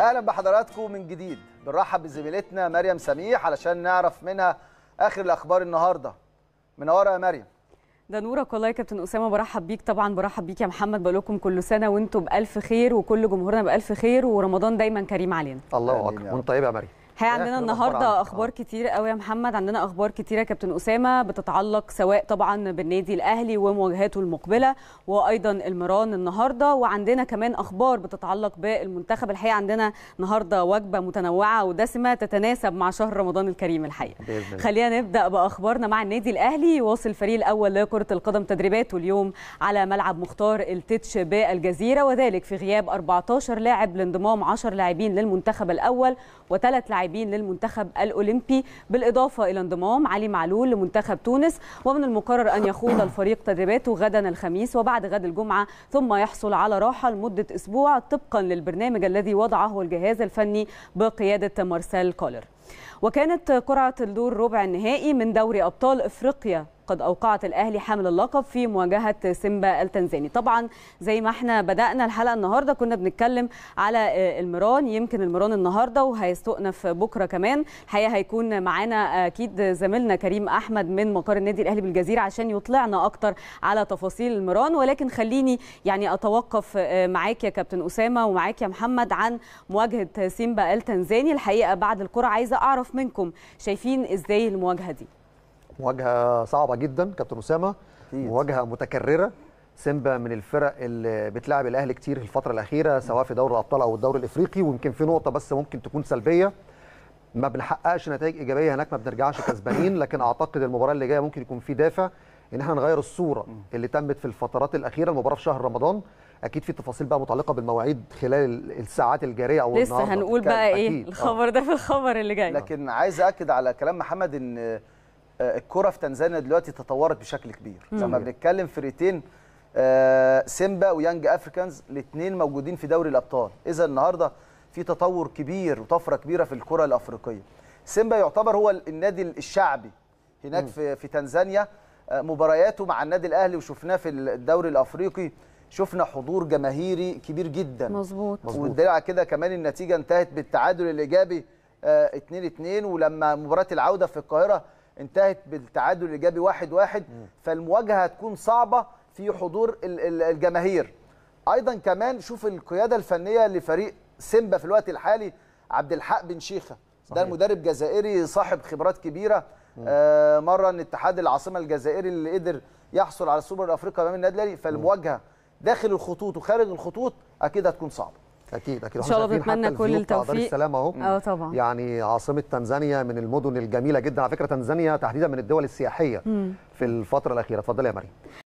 اهلا بحضراتكم من جديد بنرحب بزميلتنا مريم سميح علشان نعرف منها اخر الاخبار النهارده منوره يا مريم ده نورك والله يا كابتن اسامه برحب بيك طبعا برحب بيك يا محمد بقول لكم كل سنه وانتم بالف خير وكل جمهورنا بالف خير ورمضان دايما كريم علينا الله اكبر وانت طيب يا مريم هي إيه، عندنا النهارده اخبار آه. كتير قوي يا محمد عندنا اخبار كتيره كابتن اسامه بتتعلق سواء طبعا بالنادي الاهلي ومواجهاته المقبله وايضا المران النهارده وعندنا كمان اخبار بتتعلق بالمنتخب الحقيقه عندنا النهارده وجبه متنوعه ودسمه تتناسب مع شهر رمضان الكريم الحقيقه خلينا نبدا باخبارنا مع النادي الاهلي واصل الفريق الاول لكره القدم تدريباته اليوم على ملعب مختار التتش بالجزيره وذلك في غياب 14 لاعب لانضمام 10 لاعبين للمنتخب الاول وثلاث لاعبين للمنتخب الاولمبي بالاضافه الى انضمام علي معلول لمنتخب تونس ومن المقرر ان يخوض الفريق تدريباته غدا الخميس وبعد غد الجمعه ثم يحصل على راحه لمده اسبوع طبقا للبرنامج الذي وضعه الجهاز الفني بقياده مارسيل كولر وكانت قرعة الدور ربع النهائي من دوري أبطال إفريقيا قد أوقعت الأهلي حامل اللقب في مواجهة سيمبا التنزاني طبعا زي ما احنا بدأنا الحلقة النهاردة كنا بنتكلم على آه، المران يمكن المران النهاردة وهيستؤنف بكرة كمان الحقيقة هيكون معانا آه، أكيد زميلنا كريم أحمد من مقر النادي الأهلي بالجزيرة عشان يطلعنا أكتر على تفاصيل المران ولكن خليني يعني أتوقف آه، معاك يا كابتن أسامة ومعاك يا محمد عن مواجهة سيمبا التنزاني الحقيقة بعد الكرة عايزة عايزه اعرف منكم شايفين ازاي المواجهه دي مواجهه صعبه جدا كابتن اسامه مواجهه متكرره سيمبا من الفرق اللي بتلعب الاهلي كتير في الفتره الاخيره سواء في دوري الابطال او الدوري الافريقي ويمكن في نقطه بس ممكن تكون سلبيه ما بنحققش نتائج ايجابيه هناك ما بنرجعش كسبانين لكن اعتقد المباراه اللي جايه ممكن يكون في دافع ان احنا نغير الصوره اللي تمت في الفترات الاخيره المباراه في شهر رمضان اكيد في تفاصيل بقى متعلقه بالمواعيد خلال الساعات الجاريه او لسه النهارده هنقول بقى ايه آه. الخبر ده في الخبر اللي جاي لكن عايز اكد على كلام محمد ان آه، الكره في تنزانيا دلوقتي تطورت بشكل كبير لما بنتكلم فرقتين آه، سيمبا ويانج افريكانز الاثنين موجودين في دوري الابطال اذا النهارده في تطور كبير وطفره كبيره في الكره الافريقيه سيمبا يعتبر هو النادي الشعبي هناك في في تنزانيا مبارياته مع النادي الاهلي وشفناه في الدوري الافريقي شفنا حضور جماهيري كبير جدا مظبوط والدليل على كده كمان النتيجه انتهت بالتعادل الايجابي 2 آه، 2 ولما مباراه العوده في القاهره انتهت بالتعادل الايجابي 1 1 فالمواجهه هتكون صعبه في حضور الجماهير ايضا كمان شوف القياده الفنيه لفريق سيمبا في الوقت الحالي عبد الحق بن شيخه ده مدرب جزائري صاحب خبرات كبيره آه مره ان اتحاد العاصمه الجزائري اللي قدر يحصل على السوبر الافريقي امام النادي الاهلي فالمواجهه داخل الخطوط وخارج الخطوط اكيد هتكون صعبه اكيد اكيد ان شاء الله بنتمنى كل التوفيق السلام اهو اه طبعا يعني عاصمه تنزانيا من المدن الجميله جدا على فكره تنزانيا تحديدا من الدول السياحيه مم. في الفتره الاخيره اتفضلي يا مريم